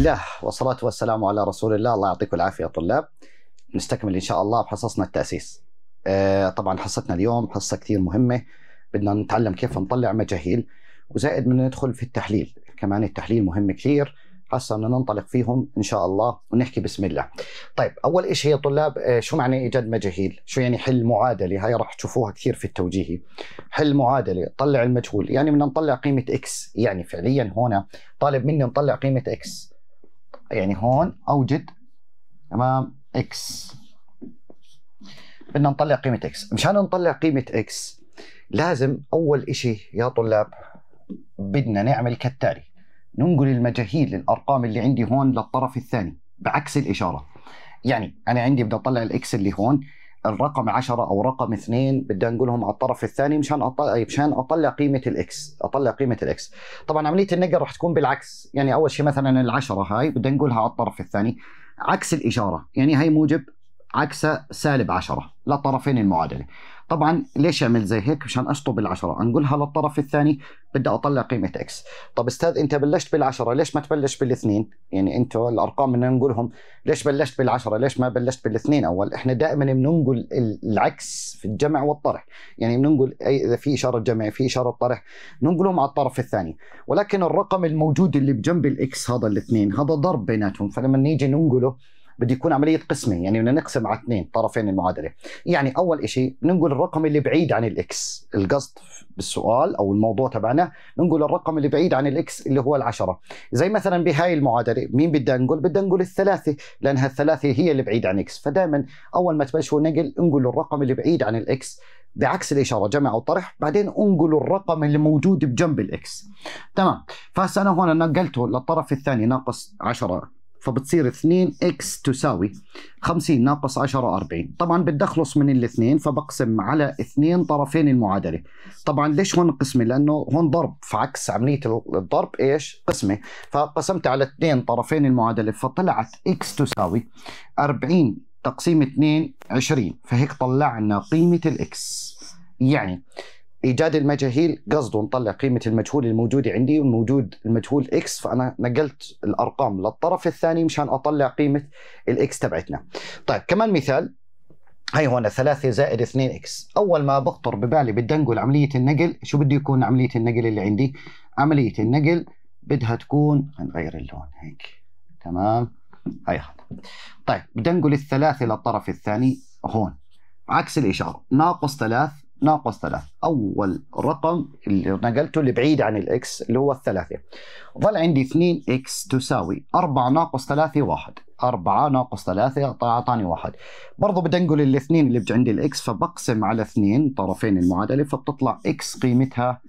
الله والصلاة والسلام على رسول الله الله يعطيكم العافية يا طلاب نستكمل إن شاء الله بحصصنا التأسيس آه، طبعا حصتنا اليوم حصة كثير مهمة بدنا نتعلم كيف نطلع مجاهيل وزائد بدنا ندخل في التحليل كمان التحليل مهم كثير حصة بدنا ننطلق فيهم ان شاء الله ونحكي بسم الله. طيب اول شيء يا طلاب آه، شو معنى ايجاد مجاهيل؟ شو يعني حل معادله؟ هاي راح تشوفوها كثير في التوجيهي. حل معادله، طلع المجهول، يعني بدنا نطلع قيمه اكس، يعني فعليا هون طالب مني نطلع قيمه اكس. يعني هون اوجد تمام اكس بدنا نطلع قيمه اكس مشان نطلع قيمه اكس لازم اول شيء يا طلاب بدنا نعمل كالتالي ننقل المجاهيل الارقام اللي عندي هون للطرف الثاني بعكس الاشاره يعني انا عندي بدي اطلع الاكس اللي هون الرقم 10 او رقم 2 بدي انقلهم على الطرف الثاني مشان أطلع مشان اطلع قيمه الاكس اطلع قيمه الاكس طبعا عمليه النقر راح تكون بالعكس يعني اول شيء مثلا العشرة هاي بدي انقلها على الطرف الثاني عكس الاشاره يعني هي موجب عكس سالب 10 للطرفين المعادله طبعا ليش اعمل زي هيك عشان اشطب العشرة انقلها للطرف الثاني بدي اطلع قيمه اكس طب استاذ انت بلشت بالعشرة ليش ما تبلش بالاثنين يعني انت الارقام اللي ننقلهم ليش بلشت بالعشرة ليش ما بلشت بالاثنين اول احنا دائما بننقل العكس في الجمع والطرح يعني بننقل اي اذا في اشاره جمع في اشاره طرح ننقلهم على الطرف الثاني ولكن الرقم الموجود اللي بجنب الاكس هذا الاثنين هذا ضرب بيناتهم فلما نيجي ننقله بده يكون عمليه قسمه يعني بدنا نقسم على اثنين طرفين المعادله يعني اول شيء بنقول الرقم اللي بعيد عن الاكس القصد بالسؤال او الموضوع تبعنا ننقل الرقم اللي بعيد عن الاكس اللي هو العشرة زي مثلا بهاي المعادله مين بدنا نقول بدنا نقول الثلاثه لانها الثلاثه هي اللي بعيد عن اكس فدائما اول ما تبلشوا نقل نقول الرقم اللي بعيد عن الاكس بعكس الاشاره جمع او طرح بعدين انقلوا الرقم اللي موجود بجنب الاكس تمام فهسه انا هون نقلته للطرف الثاني ناقص 10 فبتصير 2 اكس تساوي 50 ناقص 10 40 طبعا بدي اخلص من الاثنين فبقسم على اثنين طرفين المعادله طبعا ليش هون قسمه لانه هون ضرب فعكس عمليه الضرب ايش قسمه فقسمت على اثنين طرفين المعادله فطلعت اكس تساوي 40 تقسيم 2 20 فهيك طلعنا قيمه الاكس يعني ايجاد المجاهيل قصده نطلع قيمه المجهول الموجوده عندي والموجود المجهول اكس فانا نقلت الارقام للطرف الثاني مشان اطلع قيمه الاكس تبعتنا طيب كمان مثال هي هون 3 زائد 2 اكس اول ما بخطر ببالي بدي انقل عمليه النقل شو بده يكون عمليه النقل اللي عندي عمليه النقل بدها تكون هنغير اللون هيك تمام هي طيب بدي انقل الثلاثه للطرف الثاني هون عكس الاشاره ناقص 3 ناقص 3 اول رقم اللي نقلته اللي بعيد عن الاكس اللي هو الثلاثه ظل عندي 2 اكس تساوي 4 ناقص 3 1 4 ناقص 3 اعطاني 1 برضه بدي انقل الاثنين اللي عندي الاكس فبقسم على 2 طرفين المعادله فبتطلع اكس قيمتها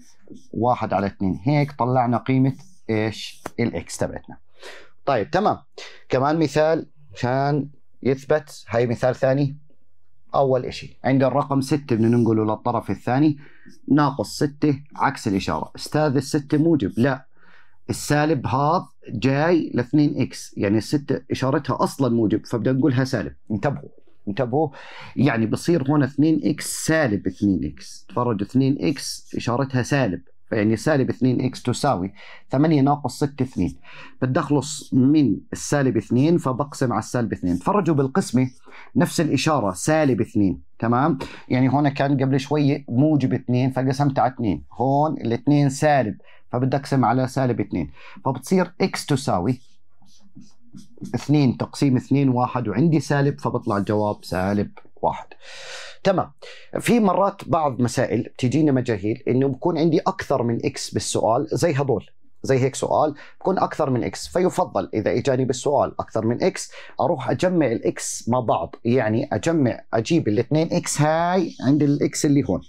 1 على 2 هيك طلعنا قيمه ايش الاكس تبعتنا طيب تمام كمان مثال عشان يثبت هاي مثال ثاني اول شيء عند الرقم 6 بدنا ننقله للطرف الثاني ناقص 6 عكس الاشاره استاذ الستة موجب لا السالب هذا جاي ل 2 اكس يعني الستة اشارتها اصلا موجب فبدنا نقولها سالب انتبهوا انتبهوا يعني بصير هون 2 اكس سالب 2 اكس تفرج 2 اكس اشارتها سالب يعني سالب 2 اكس تساوي 8 ناقص 6 2 بدي اخلص من السالب 2 فبقسم على السالب 2 تفرجوا بالقسمه نفس الاشاره سالب 2 تمام يعني هون كان قبل شوي موجب 2 فقسمت على 2 هون ال 2 سالب فبدي اقسم على سالب 2 فبتصير اكس تساوي 2 تقسيم 2 1 وعندي سالب فبطلع الجواب سالب واحد تمام في مرات بعض مسائل تجينا مجاهيل انه بكون عندي اكثر من اكس بالسؤال زي هذول زي هيك سؤال بكون اكثر من اكس فيفضل اذا اجاني بالسؤال اكثر من اكس اروح اجمع الاكس مع بعض يعني اجمع اجيب الاثنين اكس هاي عند الاكس اللي هون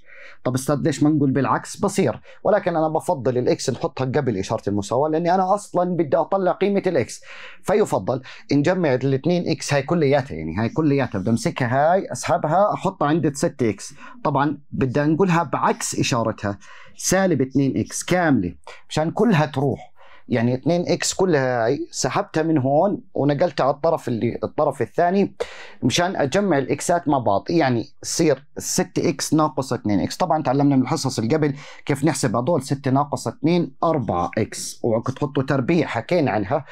طب استاذ ليش ما نقول بالعكس بصير ولكن انا بفضل الاكس نحطها قبل اشاره المساواه لاني انا اصلا بدي اطلع قيمه الاكس فيفضل نجمع الاثنين اكس هاي كلياتها يعني هاي كلياتها بدي امسكها هاي اسحبها احطها عند 6 اكس طبعا بدي نقولها بعكس اشارتها سالب 2 اكس كامله مشان كلها تروح يعني 2 اكس كلها هاي سحبتها من هون ونقلتها على الطرف اللي الطرف الثاني مشان اجمع الاكسات مع بعض إيه يعني تصير 6 اكس ناقص 2 اكس طبعا تعلمنا من الحصص اللي قبل كيف نحسب هذول 6 ناقص 2 4 اكس وكنت تحطوا تربيع حكينا عنها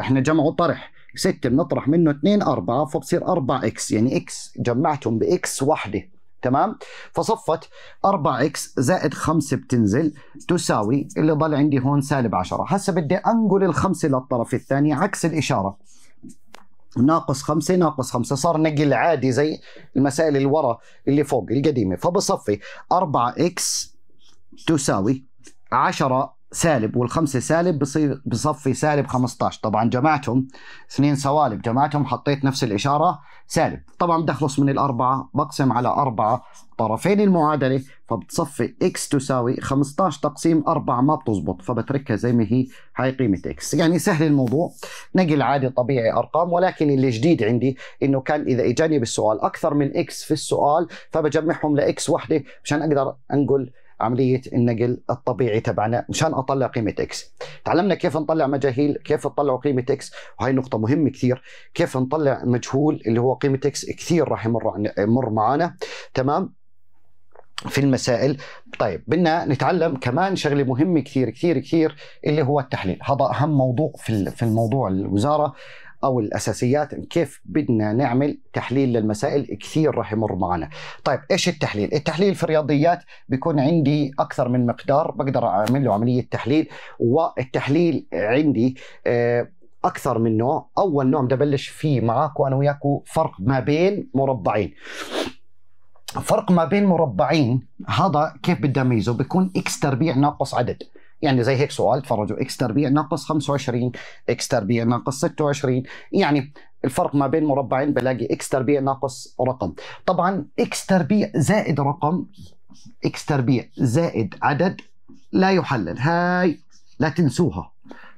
احنا جمع وطرح 6 بنطرح منه 2 4 فبصير 4 اكس يعني اكس جمعتهم باكس واحده تمام فصفت 4 اكس زائد 5 بتنزل تساوي اللي ضل عندي هون سالب 10 هسه بدي انقل الخمسه للطرف الثاني عكس الاشاره ناقص 5 ناقص 5 صار نقل عادي زي المسائل اللي ورا اللي فوق القديمة فبصفي 4 اكس تساوي 10 سالب والخمسه سالب بصير بصفي سالب 15 طبعا جمعتهم اثنين سوالب جمعتهم حطيت نفس الاشاره سالب طبعا بدي اخلص من الاربعه بقسم على اربعه طرفين المعادله فبتصفي اكس تساوي 15 تقسيم 4 ما بتزبط فبتركها زي ما هي هاي قيمه اكس يعني سهل الموضوع نقل عادي طبيعي ارقام ولكن اللي جديد عندي انه كان اذا اجاني بالسؤال اكثر من اكس في السؤال فبجمعهم لاكس وحده مشان اقدر انقل عمليه النقل الطبيعي تبعنا مشان اطلع قيمه اكس تعلمنا كيف نطلع مجاهيل كيف نطلع قيمه اكس وهي نقطه مهمه كثير كيف نطلع مجهول اللي هو قيمه اكس كثير راح يمر يمر معنا تمام في المسائل طيب بدنا نتعلم كمان شغله مهمه كثير كثير كثير اللي هو التحليل هذا اهم موضوع في في الموضوع الوزاره او الاساسيات كيف بدنا نعمل تحليل للمسائل كثير راح يمر معنا. طيب ايش التحليل؟ التحليل في الرياضيات بيكون عندي اكثر من مقدار بقدر اعمل له عمليه تحليل والتحليل عندي آه اكثر من نوع اول نوع بدي ابلش فيه معك وانا وياك فرق ما بين مربعين فرق ما بين مربعين هذا كيف بدي اميزه بيكون اكس تربيع ناقص عدد يعني زي هيك سؤال تفرجوا اكس تربيع ناقص 25 اكس تربيع ناقص 26 يعني الفرق ما بين مربعين بلاقي اكس تربيع ناقص رقم طبعا اكس تربيع زائد رقم اكس تربيع زائد عدد لا يحلل هاي لا تنسوها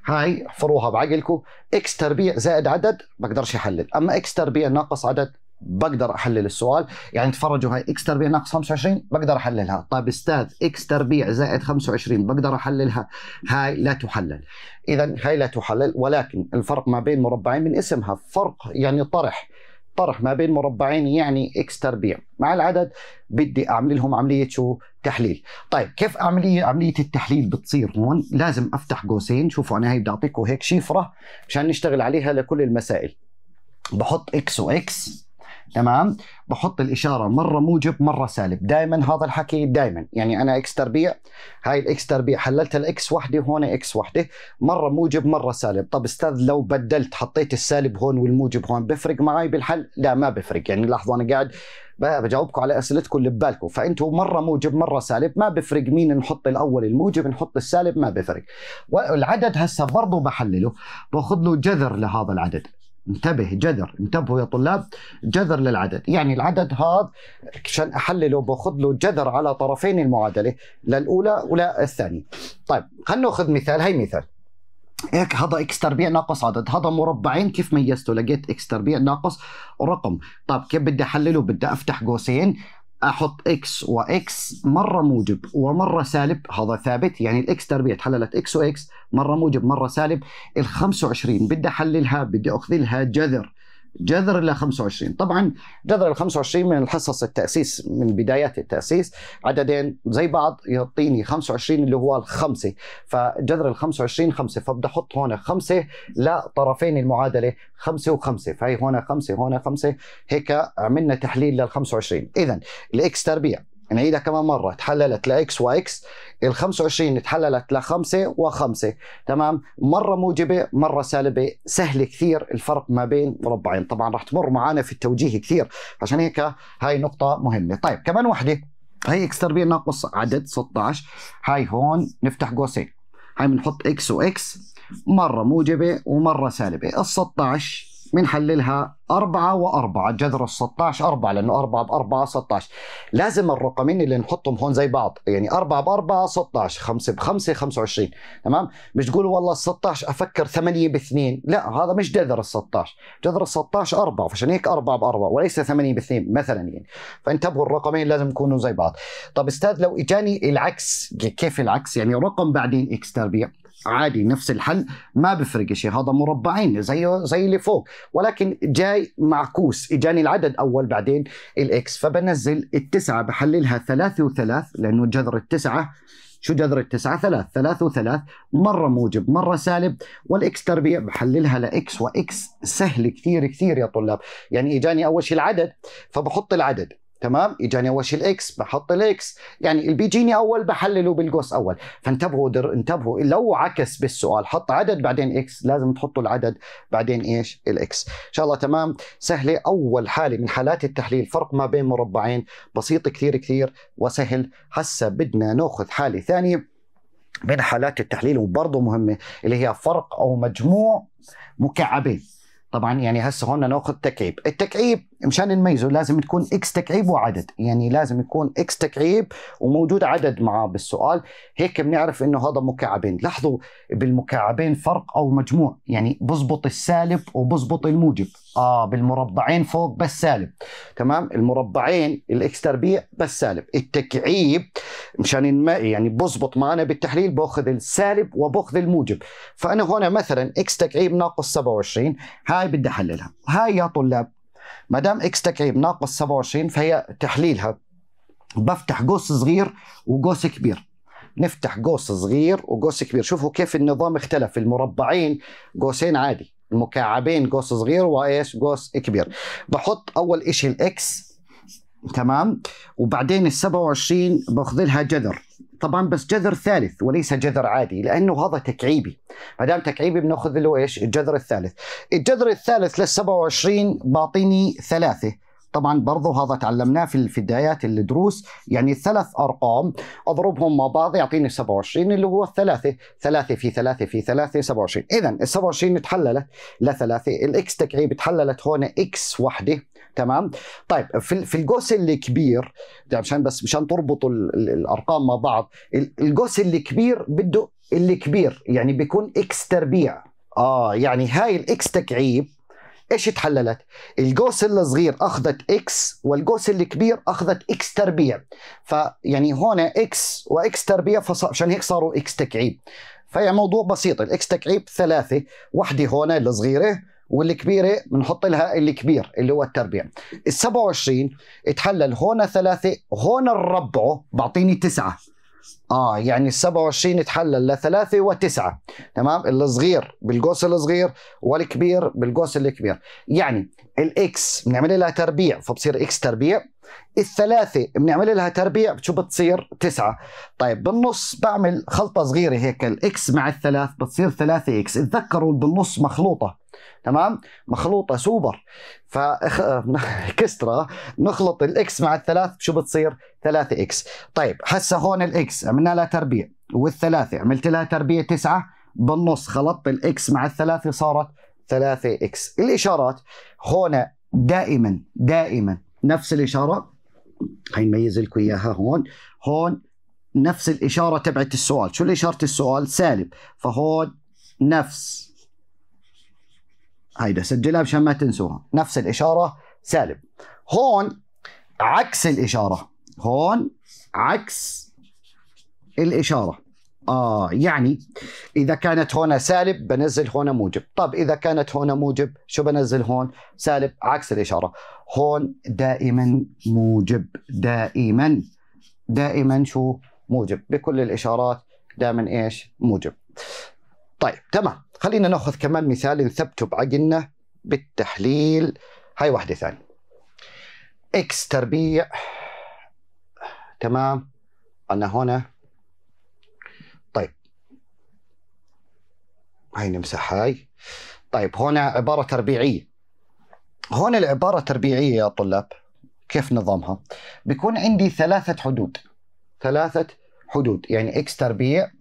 هاي احفروها بعقلكم اكس تربيع زائد عدد بقدرش يحلل اما اكس تربيع ناقص عدد بقدر احلل السؤال يعني تفرجوا هاي اكس تربيع ناقص 25 بقدر احللها طيب استاذ اكس تربيع زائد 25 بقدر احللها هاي لا تحلل اذا هاي لا تحلل ولكن الفرق ما بين مربعين من اسمها فرق يعني طرح طرح ما بين مربعين يعني اكس تربيع مع العدد بدي اعمل لهم عمليه شو تحليل طيب كيف عمليه عمليه التحليل بتصير هون لازم افتح قوسين شوفوا انا هي بدي اعطيكم هيك شفره مشان نشتغل عليها لكل المسائل بحط اكس واكس تمام بحط الاشاره مره موجب مره سالب دائما هذا الحكي دائما يعني انا اكس تربيع هاي الاكس تربيع حللت الاكس وحده هون اكس وحده مره موجب مره سالب طب استاذ لو بدلت حطيت السالب هون والموجب هون بفرق معي بالحل لا ما بفرق يعني لحظه انا قاعد بجاوبكم على اسئلتكم اللي ببالكم فانتم مره موجب مره سالب ما بفرق مين نحط الاول الموجب نحط السالب ما بفرق والعدد هسه برضه بحلله باخذ له جذر لهذا العدد انتبه جذر انتبهوا يا طلاب جذر للعدد يعني العدد هذا عشان احلله باخذ له جذر على طرفين المعادله للاولى ولا الثانيه طيب خلينا ناخذ مثال هي مثال هيك هذا اكس تربيع ناقص عدد هذا مربعين كيف ميزته لقيت اكس تربيع ناقص رقم طب كيف بدي احلله بدي افتح قوسين احط اكس واكس مره موجب ومره سالب هذا ثابت يعني الاكس تربيع تحللت اكس واكس مره موجب مره سالب ال 25 بدي احللها بدي اخذ لها جذر جذر الى 25 طبعا جذر ال 25 من الحصص التاسيس من بدايات التاسيس عددين زي بعض يعطيني 25 اللي هو الخمسه فجذر ال 25 خمسه فبدي احط هون خمسه لطرفين المعادله خمسه وخمسه فهي هون خمسه هون خمسه هيك عملنا تحليل لل 25 اذا الاكس تربيع نعيدها يعني كمان مره تحللت لاكس واكس ال 25 تحللت ل5 و5 تمام مره موجبه مره سالبه سهل كثير الفرق ما بين مربعين طبعا راح تمر معانا في التوجيه كثير عشان هيك هاي نقطه مهمه طيب كمان وحده هي اكس تربيع ناقص عدد 16 هاي هون نفتح قوسين هاي بنحط اكس واكس مره موجبه ومره سالبه ال 16 بنحللها 4 و4 جذر ال 16 4 لانه 4 ب 4 16 لازم الرقمين اللي نحطهم هون زي بعض يعني 4 ب 4 16 5 ب 5 25 تمام مش تقولوا والله ال 16 افكر 8 ب 2 لا هذا مش جذر ال 16 جذر ال 16 4 فعشان هيك 4 ب 4 وليس 8 ب 2 مثلا يعني فانتبهوا الرقمين لازم يكونوا زي بعض طب استاذ لو اجاني العكس كيف العكس يعني رقم بعدين اكس تربيع عادي نفس الحل ما بفرق شيء هذا مربعين زي زي اللي فوق ولكن جاي معكوس اجاني العدد اول بعدين الاكس فبنزل التسعه بحللها ثلاثة وثلاث لانه جذر التسعه شو جذر التسعة ثلاث ثلاث وثلاث مرة موجب مرة سالب والإكس تربيع بحللها لإكس وإكس سهل كثير كثير يا طلاب يعني إجاني أول شيء العدد فبحط العدد تمام اجاني اول شيء الاكس بحط الاكس يعني اللي بيجيني اول بحلله بالقوس اول فانتبهوا در انتبهوا لو عكس بالسؤال حط عدد بعدين اكس لازم تحطوا العدد بعدين ايش الاكس ان شاء الله تمام سهله اول حاله من حالات التحليل فرق ما بين مربعين بسيط كثير كثير وسهل هسه بدنا ناخذ حاله ثانيه من حالات التحليل وبرضه مهمه اللي هي فرق او مجموع مكعبين طبعا يعني هسه هون ناخذ تكعيب التكعيب مشان نميزه لازم تكون اكس تكعيب وعدد يعني لازم يكون اكس تكعيب وموجود عدد معاه بالسؤال هيك بنعرف انه هذا مكعبين لاحظوا بالمكعبين فرق او مجموع يعني بزبط السالب وبزبط الموجب اه بالمربعين فوق بس سالب تمام المربعين الاكس تربيع بس سالب التكعيب مشان يعني بزبط معنا بالتحليل باخذ السالب وباخذ الموجب فانا هنا مثلا اكس تكعيب ناقص 27 هاي بدي احللها هاي يا طلاب ما دام اكس تكعيب ناقص 27 فهي تحليلها بفتح قوس صغير وقوس كبير نفتح قوس صغير وقوس كبير شوفوا كيف النظام اختلف المربعين قوسين عادي المكعبين قوس صغير وايش قوس كبير بحط اول شيء الاكس تمام وبعدين ال 27 باخذ لها جذر طبعا بس جذر ثالث وليس جذر عادي لانه هذا تكعيبي ما دام تكعيبي بناخذ له ايش الجذر الثالث الجذر الثالث لل 27 بعطيني ثلاثه طبعا برضه هذا تعلمناه في في بدايات الدروس يعني ثلاث ارقام اضربهم مع بعض يعطيني 27 اللي هو الثلاثه 3 في 3 في 3 27 اذا ال 27 تحللت لثلاثه الاكس تكعيب تحللت هون اكس وحده تمام طيب في في الجوس الكبير عشان يعني بس مشان تربطوا الارقام مع بعض الجوس الكبير بده الكبير يعني بيكون اكس تربيع اه يعني هاي الاكس تكعيب ايش تحللت الجوس الصغير اخذت اكس والجوس الكبير اخذت اكس تربيع فيعني هون اكس واكس تربيع عشان هيك صاروا اكس تكعيب فهي موضوع بسيط الاكس تكعيب ثلاثه واحده هون الصغيره والكبيره بنحط لها الكبير اللي هو التربيع ال 27 اتحلل هون ثلاثه هون الربع بعطيني تسعه اه يعني ال 27 اتحلل لثلاثه وتسعه تمام الصغير بالقوس الصغير والكبير بالقوس الكبير يعني الاكس بنعمل لها تربيع فبصير اكس تربيع الثلاثه بنعمل لها تربيع شو بتصير تسعه طيب بالنص بعمل خلطه صغيره هيك الاكس مع الثلاث بتصير ثلاثه اكس اتذكروا بالنص مخلوطه تمام مخلوطه سوبر فكسترا نخلط الاكس مع الثلاث شو بتصير 3 اكس طيب هسه هون الاكس عملنا لها تربيع والثلاثه عملت لها تربيع تسعة بالنص خلطت الاكس مع الثلاثه صارت 3 اكس الاشارات هون دائما دائما نفس الاشاره حنميز لكم اياها هون هون نفس الاشاره تبعت السؤال شو الاشاره السؤال سالب فهون نفس هيدا سجلها مشان ما تنسوها نفس الإشارة سالب هون عكس الإشارة هون عكس الإشارة آه يعني إذا كانت هون سالب بنزل هون موجب طب إذا كانت هون موجب شو بنزل هون سالب عكس الإشارة هون دائما موجب دائما دائما شو موجب بكل الإشارات دائما إيش موجب طيب تمام خلينا ناخذ كمان مثال نثبته بعقلنا بالتحليل هاي واحدة ثانية اكس تربيع تمام أنا هنا طيب هاي نمسح هاي طيب هنا عبارة تربيعية هون العبارة تربيعية يا طلاب كيف نظامها بيكون عندي ثلاثة حدود ثلاثة حدود يعني اكس تربيع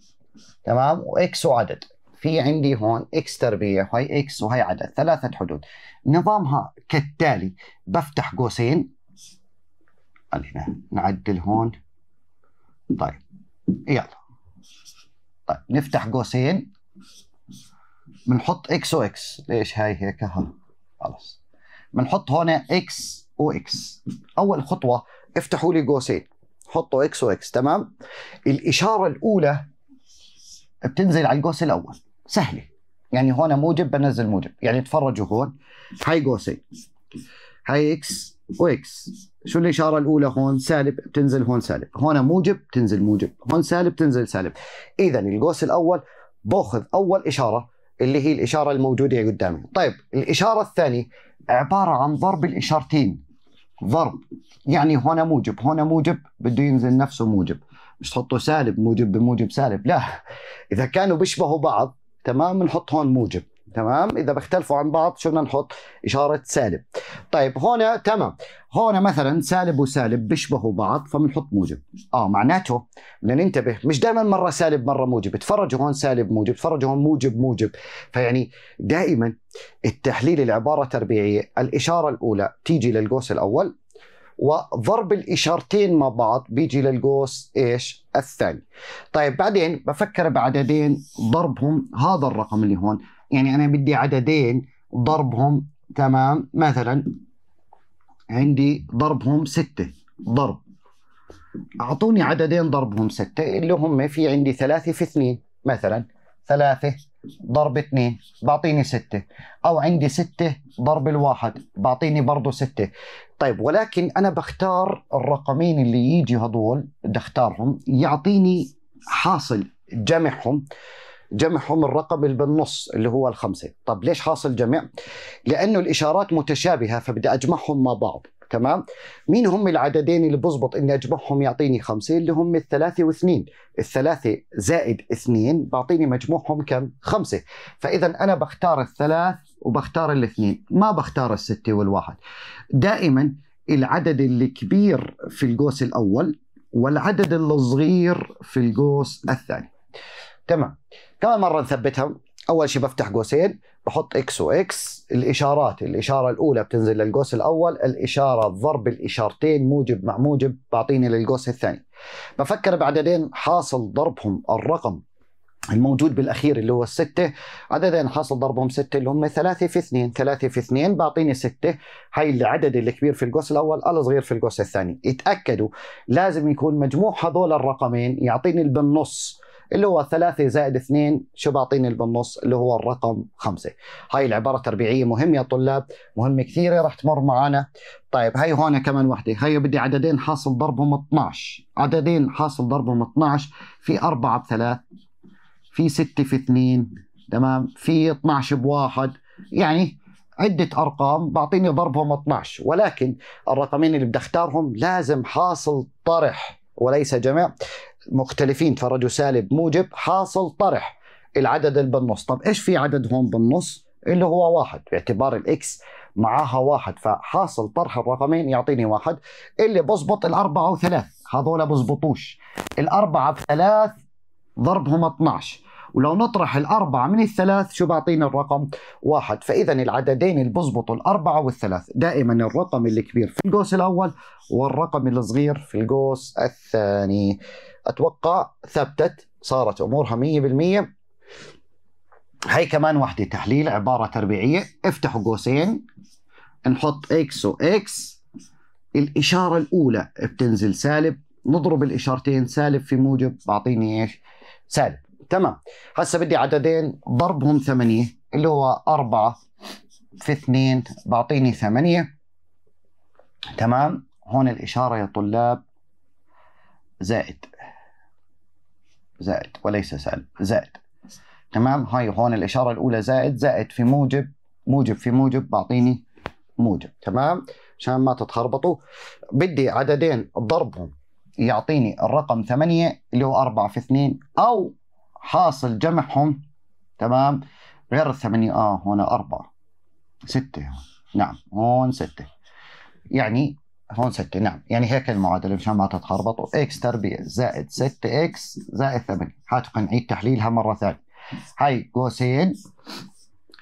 تمام واكس وعدد في عندي هون اكس تربيع وهي اكس وهي عدد ثلاثة حدود نظامها كالتالي بفتح قوسين خلينا نعدل هون طيب يلا طيب نفتح قوسين بنحط اكس واكس ليش هاي هيك ها خلص بنحط هون اكس واكس اول خطوه افتحوا لي قوسين حطوا اكس واكس تمام الاشاره الاولى بتنزل على القوس الاول سهله يعني هون موجب بنزل موجب يعني تفرجوا هون هاي قوسين هاي اكس واكس شو الاشاره الاولى هون سالب بتنزل هون سالب هون موجب تنزل موجب هون سالب تنزل سالب اذا القوس الاول باخذ اول اشاره اللي هي الاشاره الموجوده قدامي طيب الاشاره الثانيه عباره عن ضرب الاشارتين ضرب يعني هون موجب هون موجب بده ينزل نفسه موجب مش تحطه سالب موجب بموجب سالب لا اذا كانوا بيشبهوا بعض تمام بنحط هون موجب تمام اذا بيختلفوا عن بعض شو بدنا نحط اشاره سالب طيب هون تمام هون مثلا سالب وسالب بيشبهوا بعض فبنحط موجب اه معناته بدنا ننتبه مش دائما مره سالب مره موجب تفرجوا هون سالب موجب تفرجوا هون موجب موجب فيعني دائما التحليل العباره تربيعيه الاشاره الاولى تيجي للقوس الاول وضرب الاشارتين مع بعض بيجي للقوس ايش الثاني طيب بعدين بفكر بعددين ضربهم هذا الرقم اللي هون يعني انا بدي عددين ضربهم تمام مثلا عندي ضربهم ستة ضرب أعطوني عددين ضربهم ستة اللي هم في عندي ثلاثة في اثنين مثلا ثلاثة ضرب اثنين بعطيني ستة أو عندي ستة ضرب الواحد بعطيني برضه ستة طيب ولكن أنا بختار الرقمين اللي يجي هدول بدي أختارهم يعطيني حاصل جمعهم جمعهم الرقم اللي بالنص اللي هو الخمسة طب ليش حاصل جمع؟ لأنه الإشارات متشابهة فبدي أجمعهم مع بعض تمام مين هم العددين اللي بزبط اني اجمعهم يعطيني خمسة اللي هم الثلاثة واثنين الثلاثة زائد اثنين بعطيني مجموعهم كم خمسة فاذا انا بختار الثلاث وبختار الاثنين ما بختار الستة والواحد دائما العدد الكبير في القوس الاول والعدد الصغير في القوس الثاني تمام كمان مرة نثبتها اول شيء بفتح قوسين بحط اكس واكس الاشارات الاشاره الاولى بتنزل للقوس الاول الاشاره ضرب الاشارتين موجب مع موجب بعطيني للقوس الثاني بفكر بعددين حاصل ضربهم الرقم الموجود بالاخير اللي هو الستة عددين حاصل ضربهم ستة اللي هم ثلاثة في اثنين ثلاثة في اثنين بعطيني ستة هاي العدد الكبير في القوس الاول الصغير في القوس الثاني اتاكدوا لازم يكون مجموع هذول الرقمين يعطيني بالنص اللي هو 3 زائد 2 شو بعطيني اللي بالنص اللي هو الرقم 5 هاي العبارة تربيعية مهمة يا طلاب مهمة كثيرة راح تمر معنا طيب هاي هون كمان وحدة هاي بدي عددين حاصل ضربهم 12 عددين حاصل ضربهم 12 في 4 بثلاث في 6 في 2 تمام في 12 بواحد يعني عدة أرقام بعطيني ضربهم 12 ولكن الرقمين اللي بدي أختارهم لازم حاصل طرح وليس جمع مختلفين تفرجوا سالب موجب حاصل طرح العدد اللي بالنص طب ايش في عدد هون بالنص اللي هو واحد باعتبار الاكس معاها واحد فحاصل طرح الرقمين يعطيني واحد اللي بزبط الأربعة وثلاث هذول بزبطوش الأربعة بثلاث ضربهم 12 ولو نطرح الأربعة من الثلاث شو بعطينا الرقم؟ واحد فإذا العددين اللي بزبطوا الأربعة والثلاث دائما الرقم الكبير في القوس الأول والرقم الصغير في القوس الثاني اتوقع ثبتت صارت امورها 100% هي كمان وحده تحليل عباره تربيعيه افتحوا قوسين نحط اكس واكس الاشاره الاولى بتنزل سالب نضرب الاشارتين سالب في موجب بعطيني ايش سالب تمام هسه بدي عددين ضربهم ثمانية اللي هو أربعة في اثنين بعطيني ثمانية تمام هون الإشارة يا طلاب زائد زائد وليس سالب زائد تمام هاي هون الإشارة الأولى زائد زائد في موجب موجب في موجب بعطيني موجب تمام عشان ما تتخربطوا بدي عددين ضربهم يعطيني الرقم 8 اللي هو 4 في 2 أو حاصل جمعهم تمام غير الثمانية آه هنا أربعة ستة نعم هون ستة يعني هون 6 نعم يعني هيك المعادله مشان ما تتخربطوا اكس تربيع زائد 6 اكس زائد 8 هاتوا نعيد تحليلها مره ثانيه هاي قوسين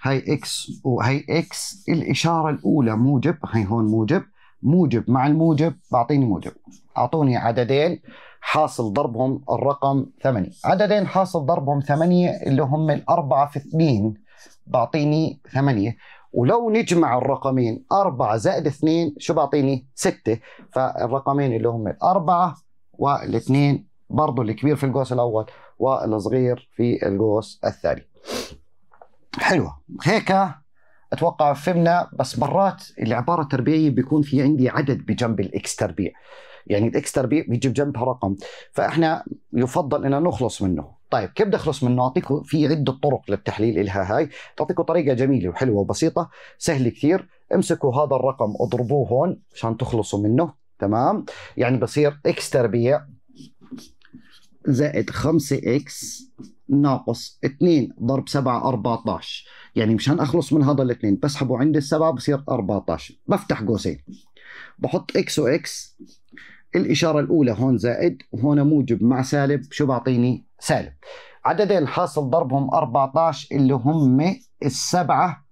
هاي اكس وهي اكس الاشاره الاولى موجب هي هون موجب موجب مع الموجب بعطيني موجب اعطوني عددين حاصل ضربهم الرقم 8 عددين حاصل ضربهم 8 اللي هم الأربعة في 2 بعطيني 8 ولو نجمع الرقمين 4 زائد 2 شو بعطيني 6 فالرقمين اللي هم 4 والاثنين 2 برضه الكبير في القوس الاول والصغير في القوس الثاني حلوه هيك اتوقع فهمنا بس مرات العباره التربيعيه بيكون في عندي عدد بجنب الاكس تربيع يعني الاكس تربيع بيجيب جنبها رقم فاحنا يفضل ان نخلص منه طيب كيف بدي اخلص منه؟ اعطيكم في عده طرق للتحليل الها هاي، اعطيكم طريقه جميله وحلوه وبسيطه سهله كثير، امسكوا هذا الرقم اضربوه هون عشان تخلصوا منه، تمام؟ يعني بصير اكس تربيع زائد 5 اكس ناقص 2 ضرب 7 14 يعني مشان اخلص من هذا الاثنين بسحبه عند السبعه بصير 14 بفتح قوسين بحط اكس واكس الإشارة الأولى هون زائد وهنا موجب مع سالب شو بعطيني سالب عددين حاصل ضربهم 14 اللي هم السبعة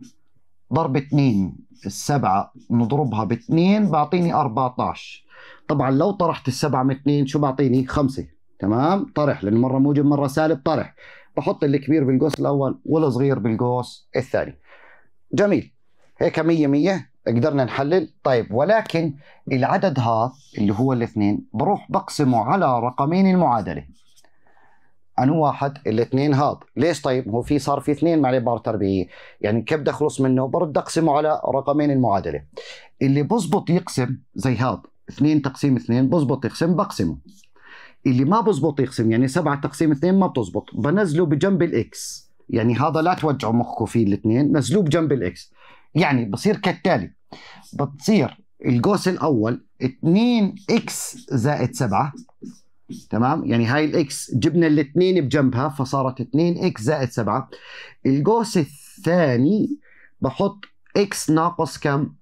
ضرب 2 السبعة نضربها ب 2 بعطيني 14 طبعا لو طرحت السبعة من 2 شو بعطيني 5 تمام طرح لأن مرة موجب مرة سالب طرح بحط الكبير بالقوس الأول والصغير بالقوس الثاني جميل هيك 100 100 قدرنا نحلل طيب ولكن العدد هذا اللي هو الاثنين بروح بقسمه على رقمين المعادله انو واحد الاثنين هذا ليش طيب هو في صار في اثنين مع العباره التربيعيه يعني كيف بدي اخلص منه برد اقسمه على رقمين المعادله اللي بزبط يقسم زي هذا اثنين تقسيم اثنين بزبط يقسم بقسمه اللي ما بزبط يقسم يعني سبعة تقسيم اثنين ما بتزبط بنزله بجنب الاكس يعني هذا لا توجعوا مخكم فيه الاثنين نزلوه بجنب الاكس يعني بصير كالتالي بتصير القوس الاول 2 اكس زائد 7 تمام يعني هاي الاكس جبنا الاثنين بجنبها فصارت 2 اكس زائد 7 القوس الثاني بحط اكس ناقص كم؟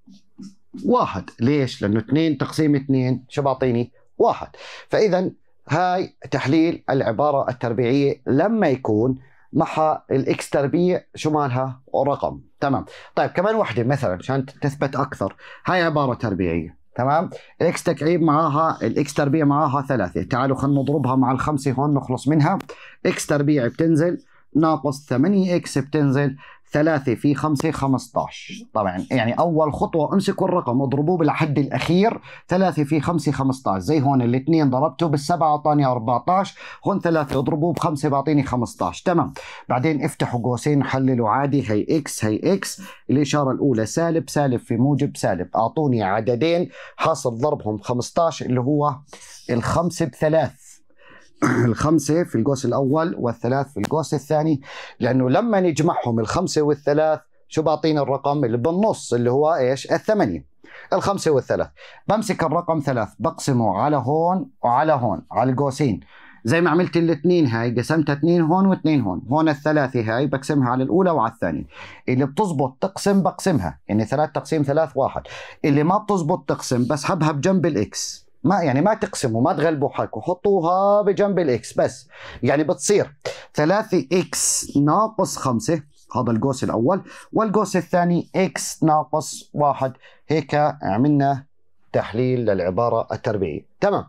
واحد ليش؟ لانه 2 تقسيم 2 شو بعطيني؟ واحد فاذا هاي تحليل العباره التربيعيه لما يكون معها الاكس تربيع شو مالها رقم تمام طيب كمان وحده مثلا عشان تثبت اكثر هاي عباره تربيعيه تمام الاكس تكعيب معاها الاكس تربيع معاها ثلاثه تعالوا خلينا نضربها مع الخمسه هون نخلص منها اكس تربيع بتنزل ناقص 8 اكس بتنزل 3 في 5 15 طبعا يعني أول خطوة امسكوا الرقم اضربوه بالحد الأخير 3 في 5 15 زي هون الاثنين ضربته بالسبعة أعطاني 14 هون 3 اضربوه بخمسة بعطيني 15 تمام بعدين افتحوا قوسين حللوا عادي هي إكس هي إكس الإشارة الأولى سالب سالب في موجب سالب أعطوني عددين حاصل ضربهم 15 اللي هو ال5 الخمسة بثلاث الخمسة في القوس الأول والثلاث في القوس الثاني لأنه لما نجمعهم الخمسة والثلاث شو بعطينا الرقم اللي بالنص اللي هو إيش الثمانية الخمسة والثلاث بمسك الرقم ثلاث بقسمه على هون وعلى هون على القوسين زي ما عملت الاثنين هاي قسمتها اثنين هون واثنين هون هون الثلاثة هاي بقسمها على الأولى وعلى الثانية اللي بتزبط تقسم بقسمها يعني ثلاث تقسيم ثلاث واحد اللي ما بتزبط تقسم بسحبها بجنب الإكس ما يعني ما تقسموا ما تغلبوا حالكم حطوها بجنب الاكس بس يعني بتصير 3 اكس ناقص 5 هذا القوس الاول والقوس الثاني اكس ناقص 1 هيك عملنا تحليل للعباره التربيعيه تمام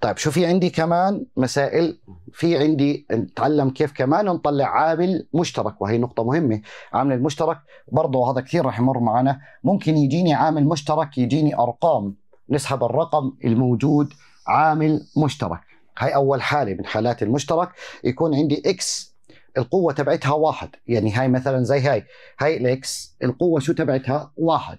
طيب شو في عندي كمان مسائل في عندي نتعلم كيف كمان نطلع عامل مشترك وهي نقطة مهمة عامل المشترك برضه هذا كثير راح يمر معنا ممكن يجيني عامل مشترك يجيني أرقام نسحب الرقم الموجود عامل مشترك هاي أول حالة من حالات المشترك يكون عندي إكس القوة تبعتها واحد يعني هاي مثلا زي هاي هاي الإكس القوة شو تبعتها واحد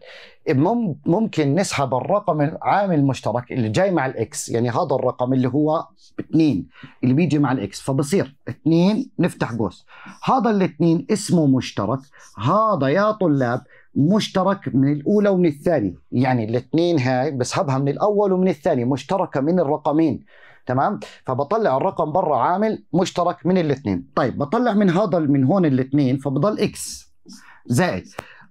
ممكن نسحب الرقم العامل المشترك اللي جاي مع الإكس يعني هذا الرقم اللي هو اثنين اللي بيجي مع الإكس فبصير اثنين نفتح قوس هذا الاثنين اسمه مشترك هذا يا طلاب مشترك من الاولى ومن الثانيه يعني الاثنين هاي بسحبها من الاول ومن الثاني مشتركه من الرقمين تمام فبطلع الرقم برا عامل مشترك من الاثنين طيب بطلع من هذا من هون الاثنين فبضل اكس زائد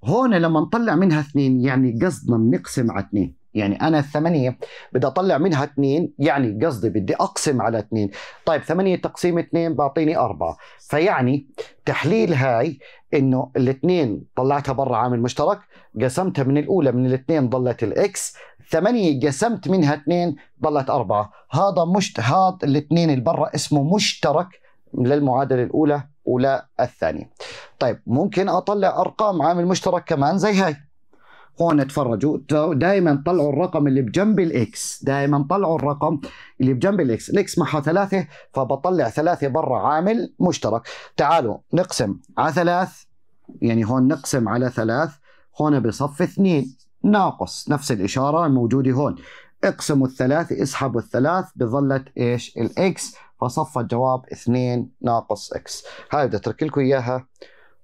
هون لما نطلع منها اثنين يعني قصدنا بنقسم على اثنين يعني انا الثمانيه بدي اطلع منها اثنين يعني قصدي بدي اقسم على اثنين طيب ثمانيه تقسيم اثنين بعطيني اربعه فيعني تحليل هاي انه الاثنين طلعتها برا عامل مشترك قسمتها من الاولى من الاثنين ضلت الاكس ثمانية قسمت منها اثنين ضلت أربعة هذا مش هذا الاثنين اللي برا اسمه مشترك للمعادلة الأولى ولا الثانية طيب ممكن أطلع أرقام عامل مشترك كمان زي هاي هون اتفرجوا دائما طلعوا الرقم اللي بجنب الاكس دائما طلعوا الرقم اللي بجنب الاكس الاكس معها ثلاثة فبطلع ثلاثة برا عامل مشترك تعالوا نقسم على ثلاث يعني هون نقسم على ثلاث هون بصف اثنين ناقص نفس الإشارة الموجودة هون اقسموا الثلاث اسحبوا الثلاث بظلت ايش الاكس فصفى الجواب اثنين ناقص اكس هاي بدي اترك لكم اياها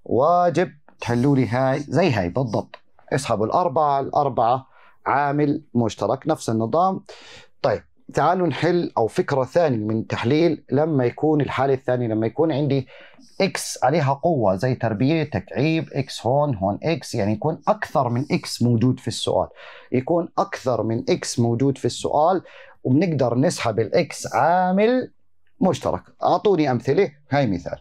واجب تحلوا لي هاي زي هاي بالضبط اسحبوا الأربعة الأربعة عامل مشترك نفس النظام طيب تعالوا نحل أو فكرة ثانية من تحليل لما يكون الحالة الثانية لما يكون عندي إكس عليها قوة زي تربية تكعيب إكس هون هون إكس يعني يكون أكثر من إكس موجود في السؤال يكون أكثر من إكس موجود في السؤال وبنقدر نسحب الإكس عامل مشترك أعطوني أمثلة هاي مثال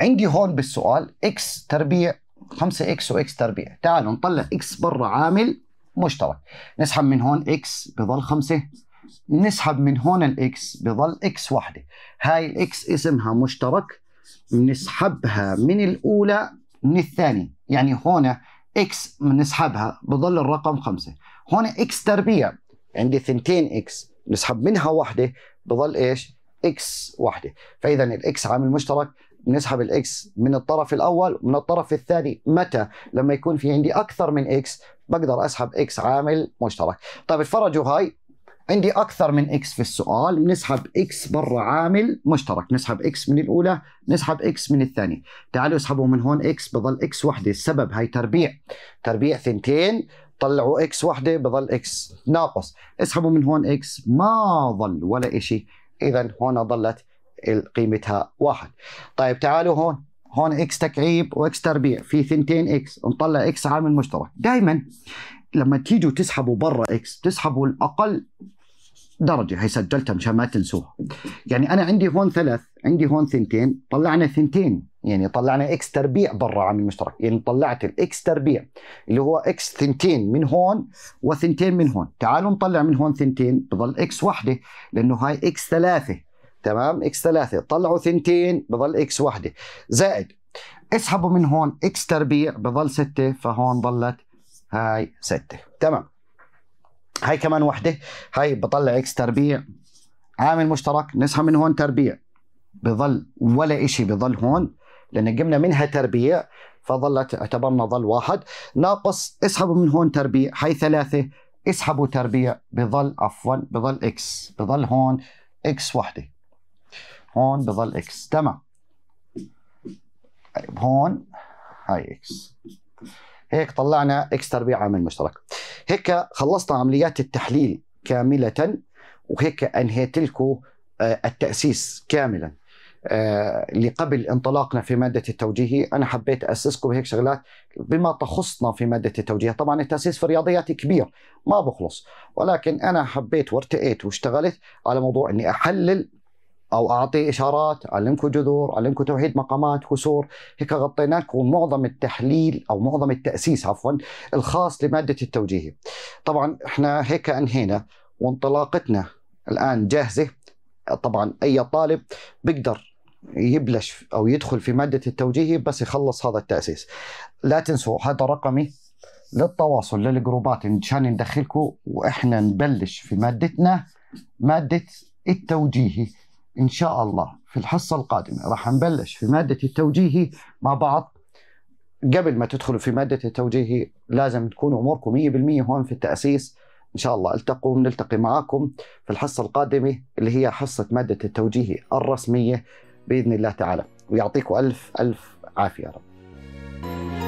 عندي هون بالسؤال إكس تربيع 5 اكس واكس تربيع تعالوا نطلع اكس برا عامل مشترك نسحب من هون اكس بضل 5 نسحب من هون الاكس بضل اكس واحده هاي الاكس اسمها مشترك بنسحبها من الاولى من الثانيه يعني هون اكس بنسحبها بضل الرقم 5 هون اكس تربيع عندي ثنتين اكس نسحب منها واحده بضل ايش اكس واحده فاذا الاكس عامل مشترك بنسحب الاكس من الطرف الاول ومن الطرف الثاني متى لما يكون في عندي اكثر من اكس بقدر اسحب اكس عامل مشترك طيب اتفرجوا هاي عندي اكثر من اكس في السؤال نسحب اكس برا عامل مشترك نسحب اكس من الاولى نسحب اكس من الثانيه تعالوا اسحبوا من هون اكس بضل اكس وحده السبب هاي تربيع تربيع ثنتين طلعوا اكس وحده بضل اكس ناقص اسحبوا من هون اكس ما ظل ولا شيء اذا هون ظلت قيمتها واحد طيب تعالوا هون هون اكس تكعيب واكس تربيع في ثنتين اكس نطلع اكس عامل مشترك دائما لما تيجوا تسحبوا برا اكس تسحبوا الاقل درجه هي سجلتها مشان ما تنسوها يعني انا عندي هون ثلاث عندي هون ثنتين طلعنا ثنتين يعني طلعنا اكس تربيع برا عامل مشترك يعني طلعت الاكس تربيع اللي هو اكس ثنتين من هون وثنتين من هون تعالوا نطلع من هون ثنتين بضل اكس وحده لانه هاي اكس ثلاثه تمام اكس 3 طلعوا ثنتين بضل اكس واحده زائد اسحبوا من هون اكس تربيع بضل 6 فهون ضلت هاي 6 تمام هاي كمان وحده هاي بطلع اكس تربيع عامل مشترك نسحب من هون تربيع بضل ولا شيء بضل هون لان جبنا منها تربيع فظلت اعتبرنا ظل واحد ناقص اسحبوا من هون تربيع هاي ثلاثه اسحبوا تربيع بظل عفوا بظل اكس بظل هون اكس وحده هون بظل اكس تمام طيب، هون هاي اكس هيك طلعنا اكس تربيع عامل مشترك هيك خلصنا عمليات التحليل كاملة وهيك انهيت لكم آه، التأسيس كاملا آه، اللي قبل انطلاقنا في مادة التوجيهي أنا حبيت أسسكم بهيك شغلات بما تخصنا في مادة التوجيه طبعا التأسيس في الرياضيات كبير ما بخلص ولكن أنا حبيت وارتقيت واشتغلت على موضوع أني أحلل او اعطي اشارات علمكم جذور علمكم توحيد مقامات كسور هيك غطينا لكم معظم التحليل او معظم التاسيس عفوا الخاص لماده التوجيهي طبعا احنا هيك انهينا وانطلاقتنا الان جاهزه طبعا اي طالب بيقدر يبلش او يدخل في ماده التوجيهي بس يخلص هذا التاسيس لا تنسوا هذا رقمي للتواصل للجروبات مشان ندخلكم واحنا نبلش في مادتنا ماده التوجيهي إن شاء الله في الحصة القادمة راح نبلش في مادة التوجيهي مع بعض قبل ما تدخلوا في مادة التوجيهي لازم تكون أموركم 100% هون في التأسيس إن شاء الله التقوا ونلتقي معاكم في الحصة القادمة اللي هي حصة مادة التوجيهي الرسمية بإذن الله تعالى ويعطيكم ألف ألف عافية يا رب